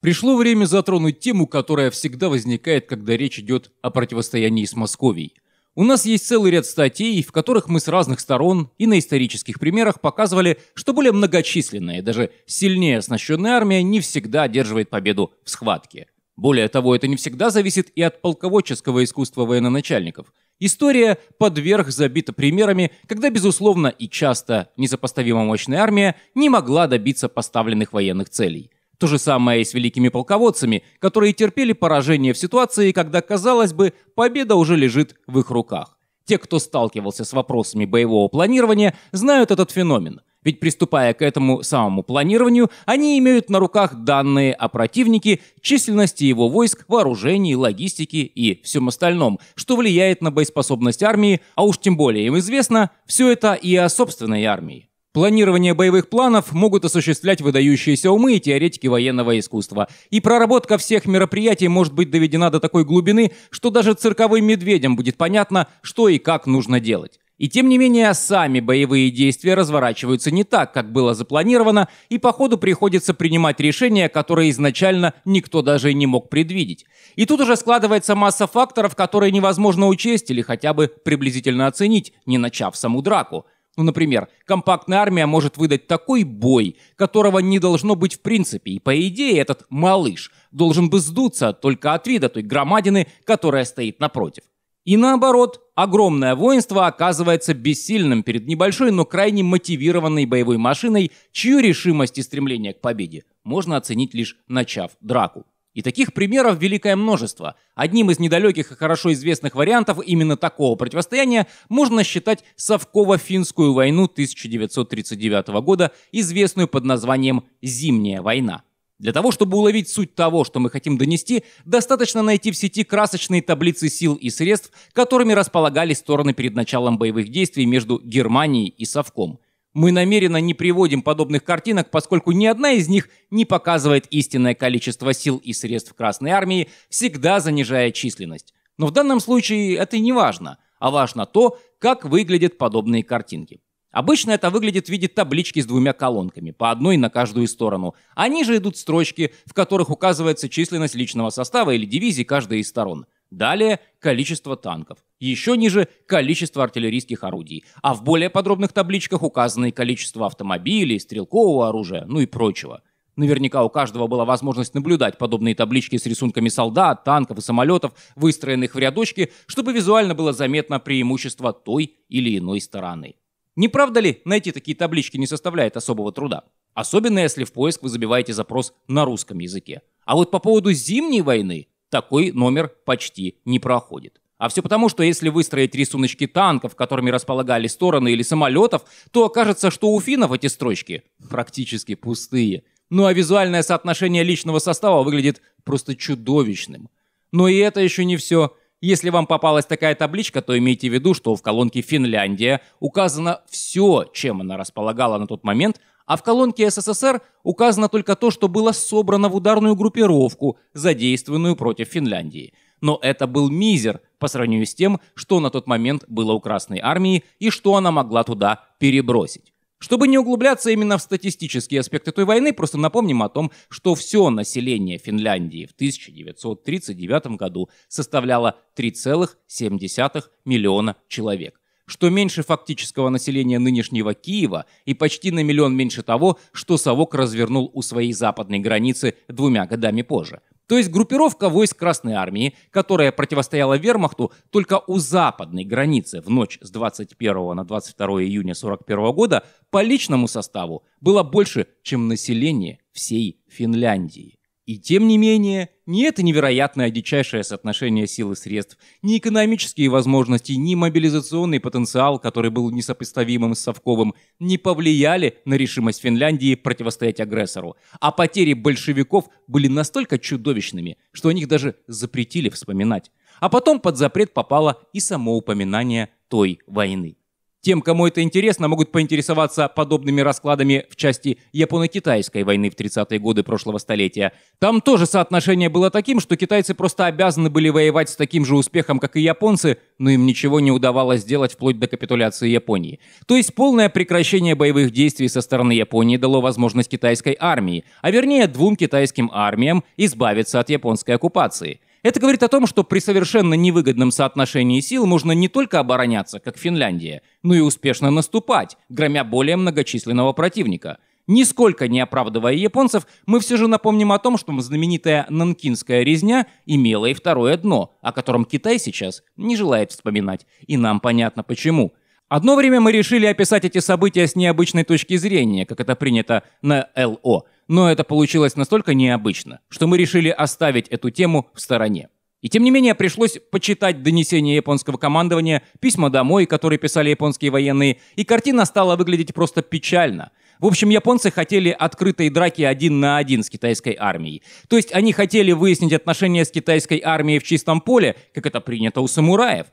Пришло время затронуть тему, которая всегда возникает, когда речь идет о противостоянии с Московией. У нас есть целый ряд статей, в которых мы с разных сторон и на исторических примерах показывали, что более многочисленная, даже сильнее оснащенная армия не всегда одерживает победу в схватке. Более того, это не всегда зависит и от полководческого искусства военачальников. История подверг забита примерами, когда, безусловно, и часто несопоставимо мощная армия не могла добиться поставленных военных целей – то же самое и с великими полководцами, которые терпели поражение в ситуации, когда, казалось бы, победа уже лежит в их руках. Те, кто сталкивался с вопросами боевого планирования, знают этот феномен. Ведь приступая к этому самому планированию, они имеют на руках данные о противнике, численности его войск, вооружении, логистике и всем остальном, что влияет на боеспособность армии, а уж тем более им известно все это и о собственной армии. Планирование боевых планов могут осуществлять выдающиеся умы и теоретики военного искусства. И проработка всех мероприятий может быть доведена до такой глубины, что даже цирковым медведям будет понятно, что и как нужно делать. И тем не менее, сами боевые действия разворачиваются не так, как было запланировано, и по ходу приходится принимать решения, которые изначально никто даже и не мог предвидеть. И тут уже складывается масса факторов, которые невозможно учесть или хотя бы приблизительно оценить, не начав саму драку – ну, например, компактная армия может выдать такой бой, которого не должно быть в принципе, и по идее этот малыш должен бы сдуться только от вида той громадины, которая стоит напротив. И наоборот, огромное воинство оказывается бессильным перед небольшой, но крайне мотивированной боевой машиной, чью решимость и стремление к победе можно оценить лишь начав драку. И таких примеров великое множество. Одним из недалеких и хорошо известных вариантов именно такого противостояния можно считать Совково-финскую войну 1939 года, известную под названием «Зимняя война». Для того, чтобы уловить суть того, что мы хотим донести, достаточно найти в сети красочные таблицы сил и средств, которыми располагали стороны перед началом боевых действий между Германией и Совком – мы намеренно не приводим подобных картинок, поскольку ни одна из них не показывает истинное количество сил и средств Красной Армии, всегда занижая численность. Но в данном случае это не важно, а важно то, как выглядят подобные картинки. Обычно это выглядит в виде таблички с двумя колонками, по одной на каждую сторону. Они же идут строчки, в которых указывается численность личного состава или дивизии каждой из сторон. Далее количество танков. Еще ниже количество артиллерийских орудий. А в более подробных табличках указаны и количество автомобилей, стрелкового оружия, ну и прочего. Наверняка у каждого была возможность наблюдать подобные таблички с рисунками солдат, танков и самолетов, выстроенных в рядочки, чтобы визуально было заметно преимущество той или иной стороны. Не правда ли, найти такие таблички не составляет особого труда? Особенно если в поиск вы забиваете запрос на русском языке. А вот по поводу зимней войны такой номер почти не проходит. А все потому, что если выстроить рисуночки танков, которыми располагали стороны или самолетов, то окажется, что у финнов эти строчки практически пустые. Ну а визуальное соотношение личного состава выглядит просто чудовищным. Но и это еще не все. Если вам попалась такая табличка, то имейте в виду, что в колонке «Финляндия» указано все, чем она располагала на тот момент, а в колонке СССР указано только то, что было собрано в ударную группировку, задействованную против Финляндии. Но это был мизер по сравнению с тем, что на тот момент было у Красной Армии и что она могла туда перебросить. Чтобы не углубляться именно в статистические аспекты той войны, просто напомним о том, что все население Финляндии в 1939 году составляло 3,7 миллиона человек что меньше фактического населения нынешнего Киева и почти на миллион меньше того, что совок развернул у своей западной границы двумя годами позже. То есть группировка войск Красной Армии, которая противостояла вермахту только у западной границы в ночь с 21 на 22 июня 1941 года, по личному составу было больше, чем население всей Финляндии. И тем не менее, ни это невероятное дичайшее соотношение сил и средств, ни экономические возможности, ни мобилизационный потенциал, который был несопоставимым с Совковым, не повлияли на решимость Финляндии противостоять агрессору. А потери большевиков были настолько чудовищными, что о них даже запретили вспоминать. А потом под запрет попало и само упоминание той войны. Тем, кому это интересно, могут поинтересоваться подобными раскладами в части Японо-Китайской войны в 30-е годы прошлого столетия. Там тоже соотношение было таким, что китайцы просто обязаны были воевать с таким же успехом, как и японцы, но им ничего не удавалось сделать вплоть до капитуляции Японии. То есть полное прекращение боевых действий со стороны Японии дало возможность китайской армии, а вернее двум китайским армиям, избавиться от японской оккупации – это говорит о том, что при совершенно невыгодном соотношении сил можно не только обороняться, как Финляндия, но и успешно наступать, громя более многочисленного противника. Нисколько не оправдывая японцев, мы все же напомним о том, что знаменитая Нанкинская резня имела и второе дно, о котором Китай сейчас не желает вспоминать, и нам понятно почему. Одно время мы решили описать эти события с необычной точки зрения, как это принято на ЛО – но это получилось настолько необычно, что мы решили оставить эту тему в стороне. И тем не менее пришлось почитать донесения японского командования, письма домой, которые писали японские военные, и картина стала выглядеть просто печально. В общем, японцы хотели открытой драки один на один с китайской армией. То есть они хотели выяснить отношения с китайской армией в чистом поле, как это принято у самураев.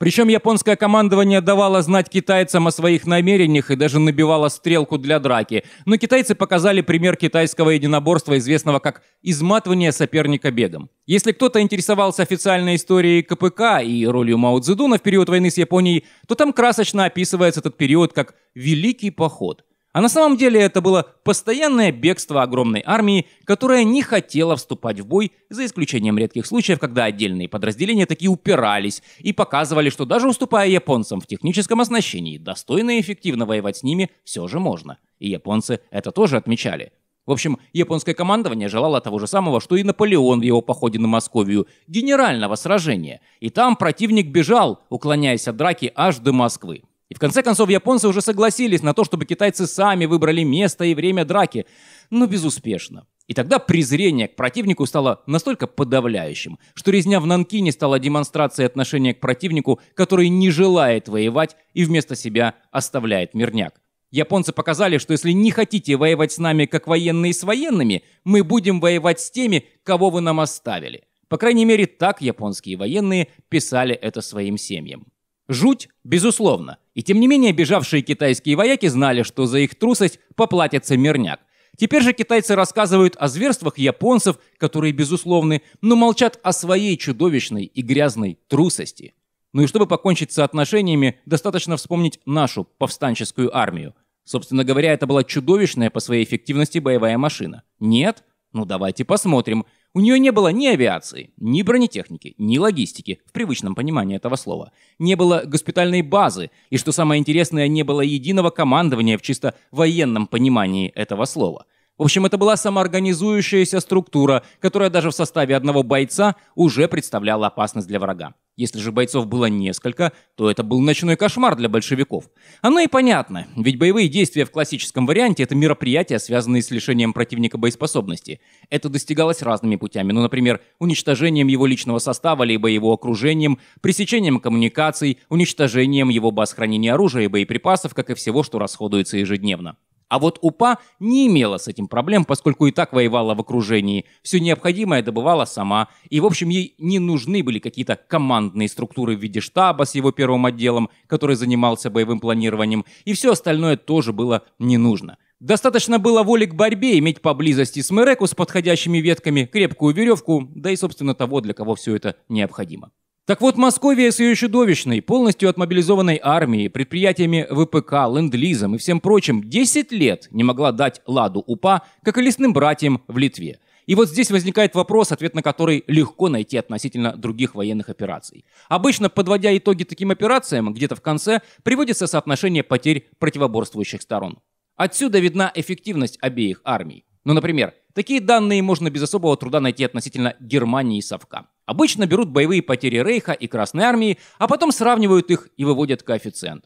Причем японское командование давало знать китайцам о своих намерениях и даже набивало стрелку для драки. Но китайцы показали пример китайского единоборства, известного как «изматывание соперника бедом». Если кто-то интересовался официальной историей КПК и ролью Мао Цзэдуна в период войны с Японией, то там красочно описывается этот период как «Великий поход». А на самом деле это было постоянное бегство огромной армии, которая не хотела вступать в бой, за исключением редких случаев, когда отдельные подразделения такие упирались и показывали, что даже уступая японцам в техническом оснащении, достойно и эффективно воевать с ними все же можно. И японцы это тоже отмечали. В общем, японское командование желало того же самого, что и Наполеон в его походе на Московию – генерального сражения. И там противник бежал, уклоняясь от драки аж до Москвы. И в конце концов японцы уже согласились на то, чтобы китайцы сами выбрали место и время драки, но безуспешно. И тогда презрение к противнику стало настолько подавляющим, что резня в Нанкине стала демонстрацией отношения к противнику, который не желает воевать и вместо себя оставляет мирняк. Японцы показали, что если не хотите воевать с нами как военные с военными, мы будем воевать с теми, кого вы нам оставили. По крайней мере, так японские военные писали это своим семьям. Жуть, безусловно. И тем не менее, бежавшие китайские вояки знали, что за их трусость поплатится мирняк. Теперь же китайцы рассказывают о зверствах японцев, которые безусловны, но молчат о своей чудовищной и грязной трусости. Ну и чтобы покончить с отношениями, достаточно вспомнить нашу повстанческую армию. Собственно говоря, это была чудовищная по своей эффективности боевая машина. Нет? Ну давайте посмотрим. У нее не было ни авиации, ни бронетехники, ни логистики, в привычном понимании этого слова. Не было госпитальной базы, и, что самое интересное, не было единого командования в чисто военном понимании этого слова. В общем, это была самоорганизующаяся структура, которая даже в составе одного бойца уже представляла опасность для врага. Если же бойцов было несколько, то это был ночной кошмар для большевиков. Оно и понятно, ведь боевые действия в классическом варианте – это мероприятия, связанные с лишением противника боеспособности. Это достигалось разными путями, ну, например, уничтожением его личного состава либо его окружением, пресечением коммуникаций, уничтожением его баз хранения оружия и боеприпасов, как и всего, что расходуется ежедневно. А вот УПА не имела с этим проблем, поскольку и так воевала в окружении. Все необходимое добывала сама. И, в общем, ей не нужны были какие-то командные структуры в виде штаба с его первым отделом, который занимался боевым планированием. И все остальное тоже было не нужно. Достаточно было воли к борьбе, иметь поблизости с смереку с подходящими ветками, крепкую веревку, да и, собственно, того, для кого все это необходимо. Так вот, Московия с ее чудовищной, полностью отмобилизованной армией, предприятиями ВПК, ленд-лизом и всем прочим 10 лет не могла дать ладу УПА, как и лесным братьям в Литве. И вот здесь возникает вопрос, ответ на который легко найти относительно других военных операций. Обычно, подводя итоги таким операциям, где-то в конце приводится соотношение потерь противоборствующих сторон. Отсюда видна эффективность обеих армий. Ну, например, такие данные можно без особого труда найти относительно Германии и Совка. Обычно берут боевые потери Рейха и Красной Армии, а потом сравнивают их и выводят коэффициент.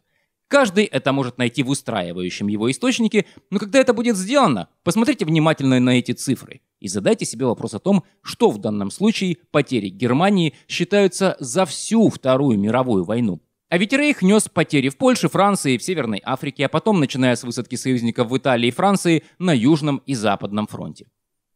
Каждый это может найти в устраивающем его источнике, но когда это будет сделано, посмотрите внимательно на эти цифры и задайте себе вопрос о том, что в данном случае потери Германии считаются за всю Вторую мировую войну. А ведь Рейх нес потери в Польше, Франции, в Северной Африке, а потом, начиная с высадки союзников в Италии и Франции, на Южном и Западном фронте.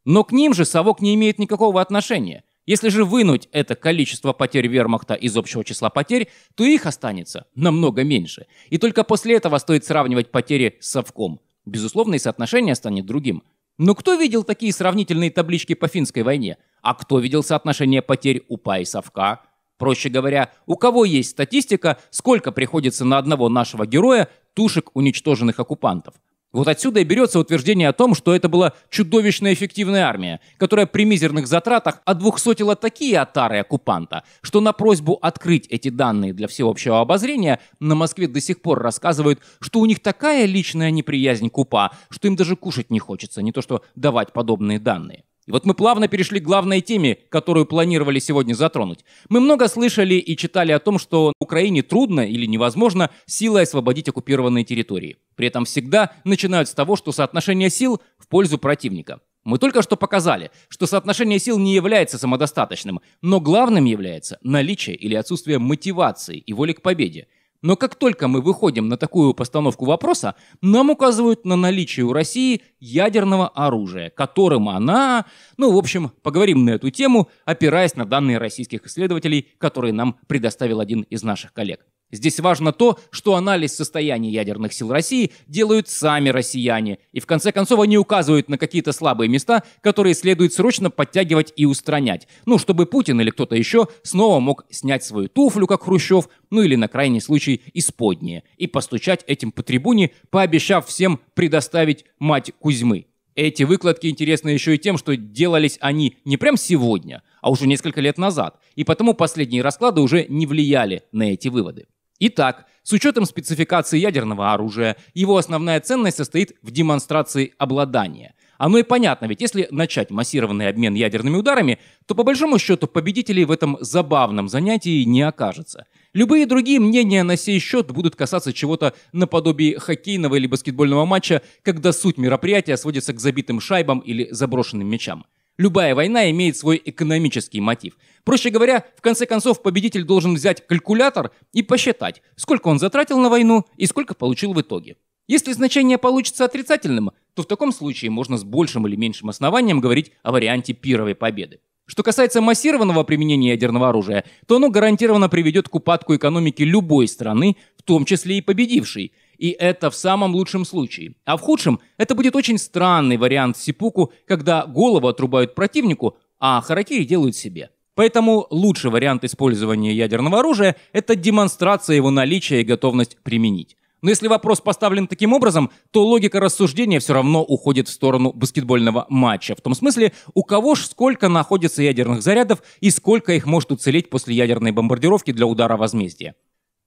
Но к ним же совок не имеет никакого отношения. Если же вынуть это количество потерь вермахта из общего числа потерь, то их останется намного меньше. И только после этого стоит сравнивать потери с совком. Безусловно, и соотношение станет другим. Но кто видел такие сравнительные таблички по финской войне? А кто видел соотношение потерь УПА и совка? Проще говоря, у кого есть статистика, сколько приходится на одного нашего героя тушек уничтоженных оккупантов – вот отсюда и берется утверждение о том, что это была чудовищно эффективная армия, которая при мизерных затратах отдвухсотила такие отары оккупанта, что на просьбу открыть эти данные для всеобщего обозрения на Москве до сих пор рассказывают, что у них такая личная неприязнь купа, что им даже кушать не хочется, не то что давать подобные данные. И вот мы плавно перешли к главной теме, которую планировали сегодня затронуть. Мы много слышали и читали о том, что Украине трудно или невозможно силой освободить оккупированные территории. При этом всегда начинают с того, что соотношение сил в пользу противника. Мы только что показали, что соотношение сил не является самодостаточным, но главным является наличие или отсутствие мотивации и воли к победе – но как только мы выходим на такую постановку вопроса, нам указывают на наличие у России ядерного оружия, которым она... Ну, в общем, поговорим на эту тему, опираясь на данные российских исследователей, которые нам предоставил один из наших коллег. Здесь важно то, что анализ состояния ядерных сил России делают сами россияне, и в конце концов они указывают на какие-то слабые места, которые следует срочно подтягивать и устранять. Ну, чтобы Путин или кто-то еще снова мог снять свою туфлю, как Хрущев, ну или на крайний случай исподнее, и постучать этим по трибуне, пообещав всем предоставить мать Кузьмы. Эти выкладки интересны еще и тем, что делались они не прям сегодня, а уже несколько лет назад, и потому последние расклады уже не влияли на эти выводы. Итак, с учетом спецификации ядерного оружия, его основная ценность состоит в демонстрации обладания. Оно и понятно, ведь если начать массированный обмен ядерными ударами, то по большому счету победителей в этом забавном занятии не окажется. Любые другие мнения на сей счет будут касаться чего-то наподобие хоккейного или баскетбольного матча, когда суть мероприятия сводится к забитым шайбам или заброшенным мячам. Любая война имеет свой экономический мотив. Проще говоря, в конце концов победитель должен взять калькулятор и посчитать, сколько он затратил на войну и сколько получил в итоге. Если значение получится отрицательным, то в таком случае можно с большим или меньшим основанием говорить о варианте пировой победы. Что касается массированного применения ядерного оружия, то оно гарантированно приведет к упадку экономики любой страны, в том числе и победившей – и это в самом лучшем случае. А в худшем это будет очень странный вариант сипуку, когда голову отрубают противнику, а харакири делают себе. Поэтому лучший вариант использования ядерного оружия – это демонстрация его наличия и готовность применить. Но если вопрос поставлен таким образом, то логика рассуждения все равно уходит в сторону баскетбольного матча. В том смысле, у кого ж сколько находится ядерных зарядов и сколько их может уцелеть после ядерной бомбардировки для удара возмездия.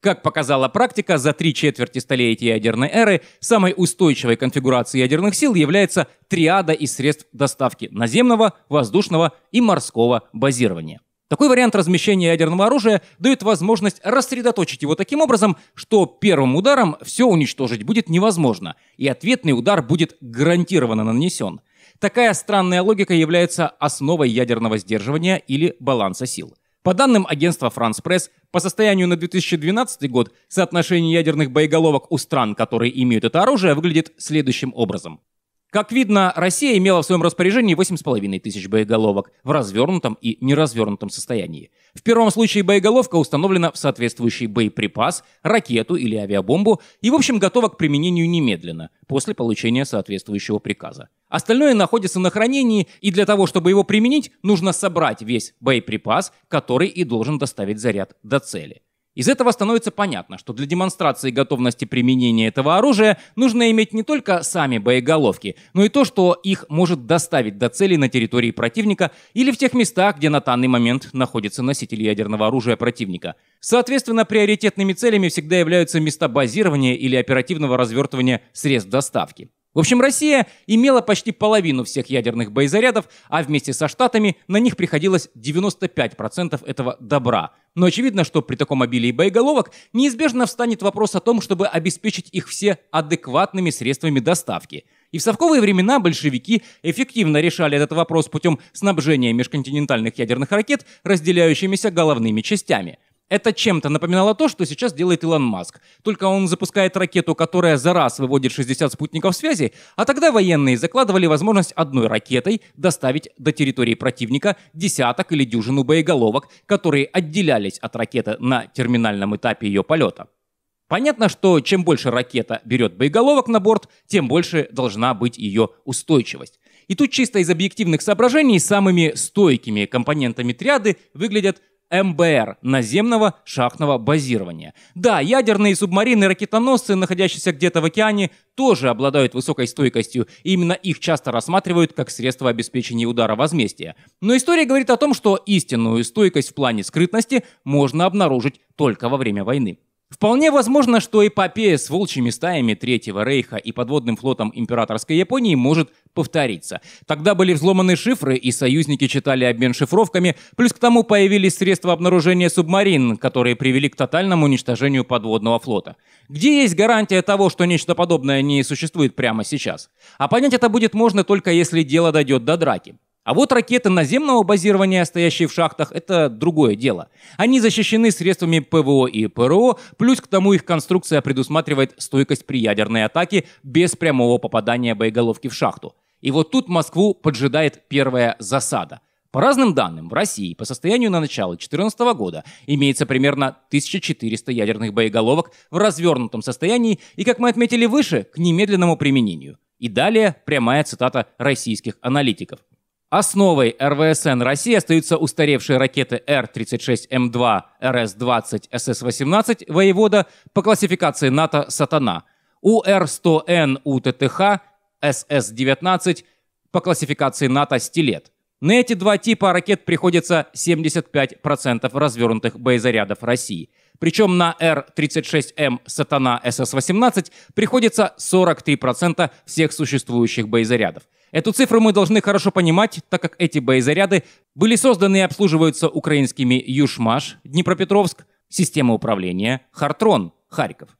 Как показала практика, за три четверти столетия ядерной эры самой устойчивой конфигурацией ядерных сил является триада из средств доставки наземного, воздушного и морского базирования. Такой вариант размещения ядерного оружия дает возможность рассредоточить его таким образом, что первым ударом все уничтожить будет невозможно, и ответный удар будет гарантированно нанесен. Такая странная логика является основой ядерного сдерживания или баланса сил. По данным агентства France Press, по состоянию на 2012 год соотношение ядерных боеголовок у стран, которые имеют это оружие, выглядит следующим образом. Как видно, Россия имела в своем распоряжении 8,5 тысяч боеголовок в развернутом и неразвернутом состоянии. В первом случае боеголовка установлена в соответствующий боеприпас, ракету или авиабомбу и, в общем, готова к применению немедленно, после получения соответствующего приказа. Остальное находится на хранении, и для того, чтобы его применить, нужно собрать весь боеприпас, который и должен доставить заряд до цели. Из этого становится понятно, что для демонстрации готовности применения этого оружия нужно иметь не только сами боеголовки, но и то, что их может доставить до цели на территории противника или в тех местах, где на данный момент находится носитель ядерного оружия противника. Соответственно, приоритетными целями всегда являются места базирования или оперативного развертывания средств доставки. В общем, Россия имела почти половину всех ядерных боезарядов, а вместе со Штатами на них приходилось 95% этого добра. Но очевидно, что при таком обилии боеголовок неизбежно встанет вопрос о том, чтобы обеспечить их все адекватными средствами доставки. И в совковые времена большевики эффективно решали этот вопрос путем снабжения межконтинентальных ядерных ракет разделяющимися головными частями. Это чем-то напоминало то, что сейчас делает Илон Маск. Только он запускает ракету, которая за раз выводит 60 спутников связи, а тогда военные закладывали возможность одной ракетой доставить до территории противника десяток или дюжину боеголовок, которые отделялись от ракеты на терминальном этапе ее полета. Понятно, что чем больше ракета берет боеголовок на борт, тем больше должна быть ее устойчивость. И тут чисто из объективных соображений самыми стойкими компонентами триады выглядят МБР – наземного шахтного базирования. Да, ядерные субмарины и ракетоносцы, находящиеся где-то в океане, тоже обладают высокой стойкостью, и именно их часто рассматривают как средство обеспечения удара возмездия. Но история говорит о том, что истинную стойкость в плане скрытности можно обнаружить только во время войны. Вполне возможно, что эпопея с волчьими стаями Третьего Рейха и подводным флотом императорской Японии может повториться. Тогда были взломаны шифры, и союзники читали обмен шифровками, плюс к тому появились средства обнаружения субмарин, которые привели к тотальному уничтожению подводного флота. Где есть гарантия того, что нечто подобное не существует прямо сейчас? А понять это будет можно только если дело дойдет до драки. А вот ракеты наземного базирования, стоящие в шахтах, это другое дело. Они защищены средствами ПВО и ПРО, плюс к тому их конструкция предусматривает стойкость при ядерной атаке без прямого попадания боеголовки в шахту. И вот тут Москву поджидает первая засада. По разным данным, в России по состоянию на начало 2014 года имеется примерно 1400 ядерных боеголовок в развернутом состоянии и, как мы отметили выше, к немедленному применению. И далее прямая цитата российских аналитиков – Основой РВСН России остаются устаревшие ракеты Р-36М2, РС-20, СС-18 «Воевода» по классификации НАТО «Сатана», УР-100Н УТТХ, СС-19 по классификации НАТО «Стилет». На эти два типа ракет приходится 75% развернутых боезарядов России. Причем на Р-36М «Сатана» СС-18 приходится 43% всех существующих боезарядов – Эту цифру мы должны хорошо понимать, так как эти боезаряды были созданы и обслуживаются украинскими Юшмаш, Днепропетровск, система управления, Хартрон, Харьков.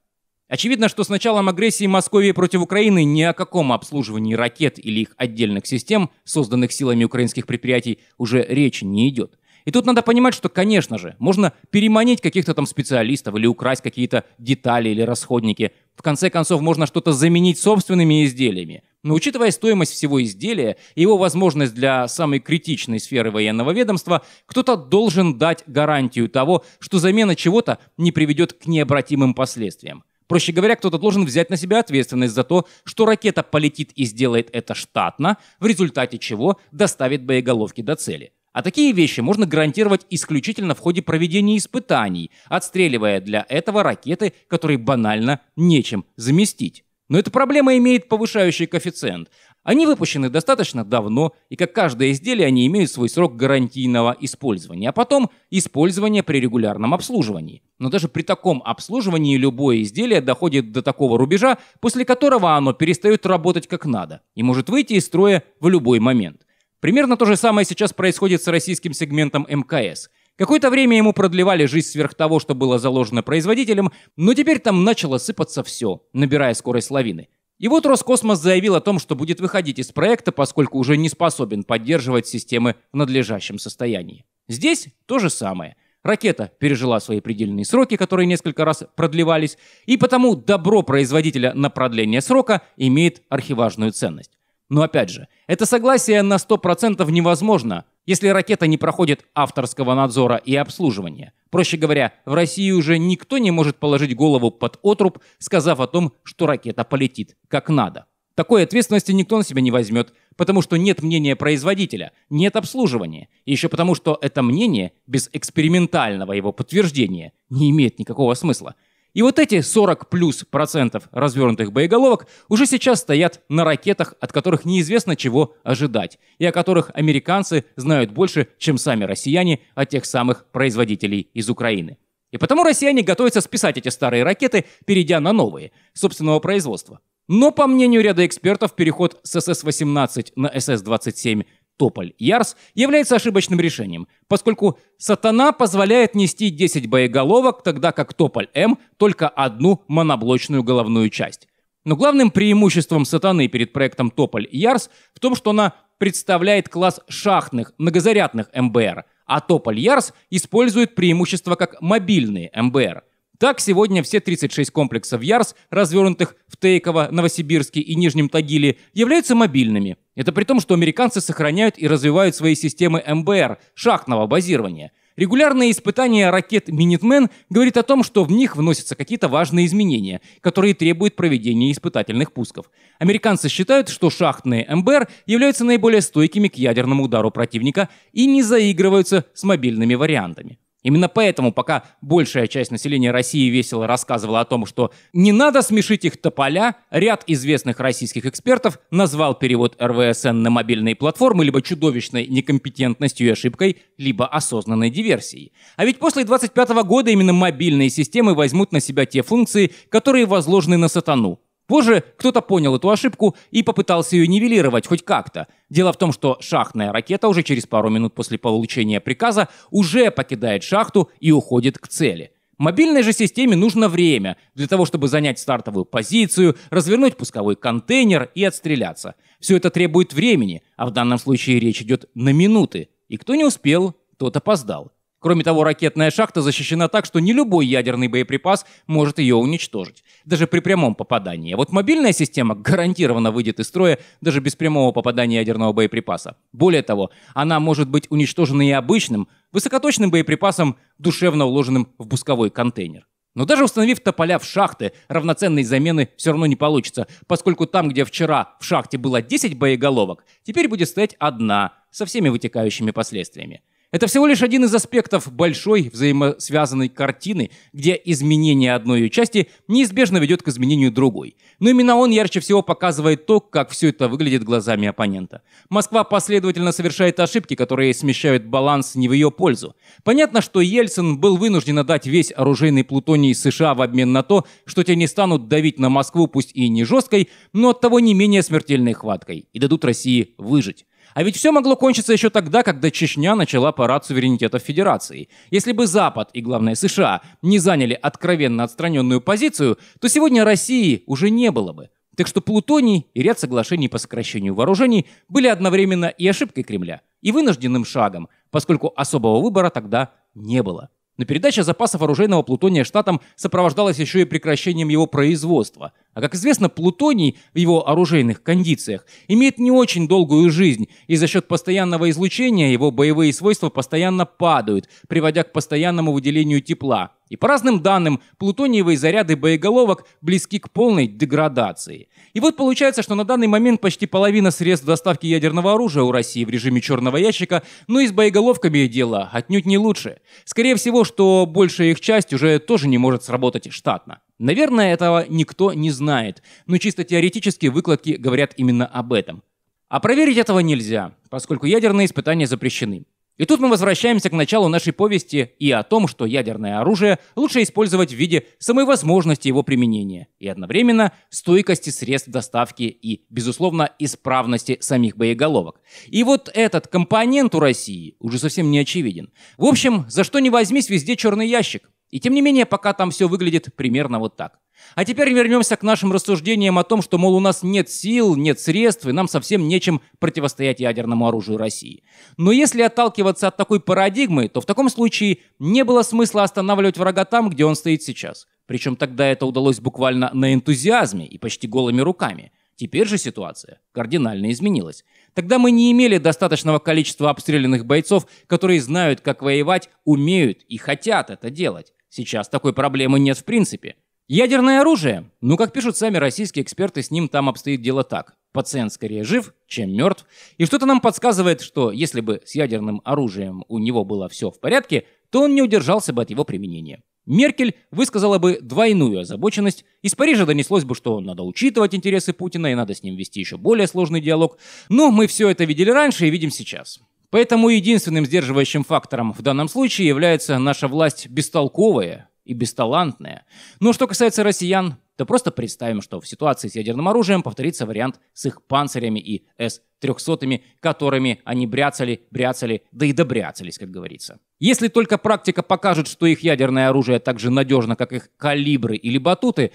Очевидно, что с началом агрессии Московии против Украины ни о каком обслуживании ракет или их отдельных систем, созданных силами украинских предприятий, уже речи не идет. И тут надо понимать, что, конечно же, можно переманить каких-то там специалистов или украсть какие-то детали или расходники. В конце концов, можно что-то заменить собственными изделиями. Но учитывая стоимость всего изделия и его возможность для самой критичной сферы военного ведомства, кто-то должен дать гарантию того, что замена чего-то не приведет к необратимым последствиям. Проще говоря, кто-то должен взять на себя ответственность за то, что ракета полетит и сделает это штатно, в результате чего доставит боеголовки до цели. А такие вещи можно гарантировать исключительно в ходе проведения испытаний, отстреливая для этого ракеты, которые банально нечем заместить. Но эта проблема имеет повышающий коэффициент. Они выпущены достаточно давно, и как каждое изделие они имеют свой срок гарантийного использования, а потом использование при регулярном обслуживании. Но даже при таком обслуживании любое изделие доходит до такого рубежа, после которого оно перестает работать как надо и может выйти из строя в любой момент. Примерно то же самое сейчас происходит с российским сегментом МКС. Какое-то время ему продлевали жизнь сверх того, что было заложено производителем, но теперь там начало сыпаться все, набирая скорость лавины. И вот Роскосмос заявил о том, что будет выходить из проекта, поскольку уже не способен поддерживать системы в надлежащем состоянии. Здесь то же самое. Ракета пережила свои предельные сроки, которые несколько раз продлевались, и потому добро производителя на продление срока имеет архиважную ценность. Но опять же, это согласие на 100% невозможно, если ракета не проходит авторского надзора и обслуживания. Проще говоря, в России уже никто не может положить голову под отруб, сказав о том, что ракета полетит как надо. Такой ответственности никто на себя не возьмет, потому что нет мнения производителя, нет обслуживания, и еще потому, что это мнение без экспериментального его подтверждения не имеет никакого смысла. И вот эти 40 плюс процентов развернутых боеголовок уже сейчас стоят на ракетах, от которых неизвестно чего ожидать, и о которых американцы знают больше, чем сами россияне от тех самых производителей из Украины. И потому россияне готовятся списать эти старые ракеты, перейдя на новые, собственного производства. Но, по мнению ряда экспертов, переход с СС-18 на СС-27 Тополь Ярс является ошибочным решением, поскольку Сатана позволяет нести 10 боеголовок, тогда как Тополь М только одну моноблочную головную часть. Но главным преимуществом Сатаны перед проектом Тополь Ярс в том, что она представляет класс шахтных, многозарядных МБР, а Тополь Ярс использует преимущество как мобильные МБР – так, сегодня все 36 комплексов ЯРС, развернутых в Тейково, Новосибирске и Нижнем Тагиле, являются мобильными. Это при том, что американцы сохраняют и развивают свои системы МБР, шахтного базирования. Регулярные испытания ракет «Минитмен» говорит о том, что в них вносятся какие-то важные изменения, которые требуют проведения испытательных пусков. Американцы считают, что шахтные МБР являются наиболее стойкими к ядерному удару противника и не заигрываются с мобильными вариантами. Именно поэтому, пока большая часть населения России весело рассказывала о том, что не надо смешить их тополя, ряд известных российских экспертов назвал перевод РВСН на мобильные платформы либо чудовищной некомпетентностью и ошибкой, либо осознанной диверсией. А ведь после 25 года именно мобильные системы возьмут на себя те функции, которые возложены на сатану. Позже кто-то понял эту ошибку и попытался ее нивелировать хоть как-то. Дело в том, что шахтная ракета уже через пару минут после получения приказа уже покидает шахту и уходит к цели. Мобильной же системе нужно время для того, чтобы занять стартовую позицию, развернуть пусковой контейнер и отстреляться. Все это требует времени, а в данном случае речь идет на минуты. И кто не успел, тот опоздал. Кроме того, ракетная шахта защищена так, что не любой ядерный боеприпас может ее уничтожить, даже при прямом попадании. А вот мобильная система гарантированно выйдет из строя даже без прямого попадания ядерного боеприпаса. Более того, она может быть уничтожена и обычным, высокоточным боеприпасом, душевно уложенным в пусковой контейнер. Но даже установив тополя в шахты, равноценной замены все равно не получится, поскольку там, где вчера в шахте было 10 боеголовок, теперь будет стоять одна, со всеми вытекающими последствиями. Это всего лишь один из аспектов большой взаимосвязанной картины, где изменение одной ее части неизбежно ведет к изменению другой. Но именно он ярче всего показывает то, как все это выглядит глазами оппонента. Москва последовательно совершает ошибки, которые смещают баланс не в ее пользу. Понятно, что Ельцин был вынужден отдать весь оружейный плутоний США в обмен на то, что те не станут давить на Москву, пусть и не жесткой, но оттого не менее смертельной хваткой, и дадут России выжить. А ведь все могло кончиться еще тогда, когда Чечня начала парад суверенитета Федерации. Если бы Запад и, главное, США не заняли откровенно отстраненную позицию, то сегодня России уже не было бы. Так что Плутоний и ряд соглашений по сокращению вооружений были одновременно и ошибкой Кремля, и вынужденным шагом, поскольку особого выбора тогда не было. Но передача запасов оружейного плутония штатам сопровождалась еще и прекращением его производства. А как известно, плутоний в его оружейных кондициях имеет не очень долгую жизнь, и за счет постоянного излучения его боевые свойства постоянно падают, приводя к постоянному выделению тепла. И по разным данным, плутониевые заряды боеголовок близки к полной деградации. И вот получается, что на данный момент почти половина средств доставки ядерного оружия у России в режиме черного ящика, но и с боеголовками дело отнюдь не лучше. Скорее всего, что большая их часть уже тоже не может сработать штатно. Наверное, этого никто не знает, но чисто теоретически выкладки говорят именно об этом. А проверить этого нельзя, поскольку ядерные испытания запрещены. И тут мы возвращаемся к началу нашей повести и о том, что ядерное оружие лучше использовать в виде самой возможности его применения и одновременно стойкости средств доставки и, безусловно, исправности самих боеголовок. И вот этот компонент у России уже совсем не очевиден. В общем, за что не возьмись, везде черный ящик. И тем не менее, пока там все выглядит примерно вот так. А теперь вернемся к нашим рассуждениям о том, что, мол, у нас нет сил, нет средств, и нам совсем нечем противостоять ядерному оружию России. Но если отталкиваться от такой парадигмы, то в таком случае не было смысла останавливать врага там, где он стоит сейчас. Причем тогда это удалось буквально на энтузиазме и почти голыми руками. Теперь же ситуация кардинально изменилась. Тогда мы не имели достаточного количества обстрелянных бойцов, которые знают, как воевать, умеют и хотят это делать. Сейчас такой проблемы нет в принципе. Ядерное оружие? Ну, как пишут сами российские эксперты, с ним там обстоит дело так. Пациент скорее жив, чем мертв. И что-то нам подсказывает, что если бы с ядерным оружием у него было все в порядке, то он не удержался бы от его применения. Меркель высказала бы двойную озабоченность, из Парижа донеслось бы, что надо учитывать интересы Путина и надо с ним вести еще более сложный диалог. Но мы все это видели раньше и видим сейчас. Поэтому единственным сдерживающим фактором в данном случае является наша власть бестолковая и бесталантная. Но что касается россиян, то просто представим, что в ситуации с ядерным оружием повторится вариант с их панцирями и С-300, которыми они бряцали, бряцали, да и добряцались, как говорится. Если только практика покажет, что их ядерное оружие так же надежно, как их калибры или батуты,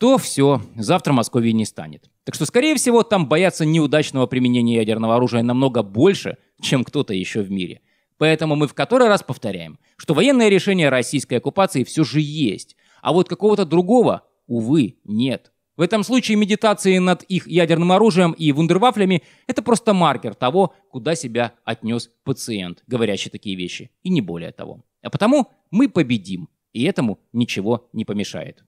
то все, завтра Московии не станет. Так что, скорее всего, там боятся неудачного применения ядерного оружия намного больше, чем кто-то еще в мире. Поэтому мы в который раз повторяем, что военное решение российской оккупации все же есть, а вот какого-то другого, увы, нет. В этом случае медитации над их ядерным оружием и вундервафлями – это просто маркер того, куда себя отнес пациент, говорящий такие вещи, и не более того. А потому мы победим, и этому ничего не помешает.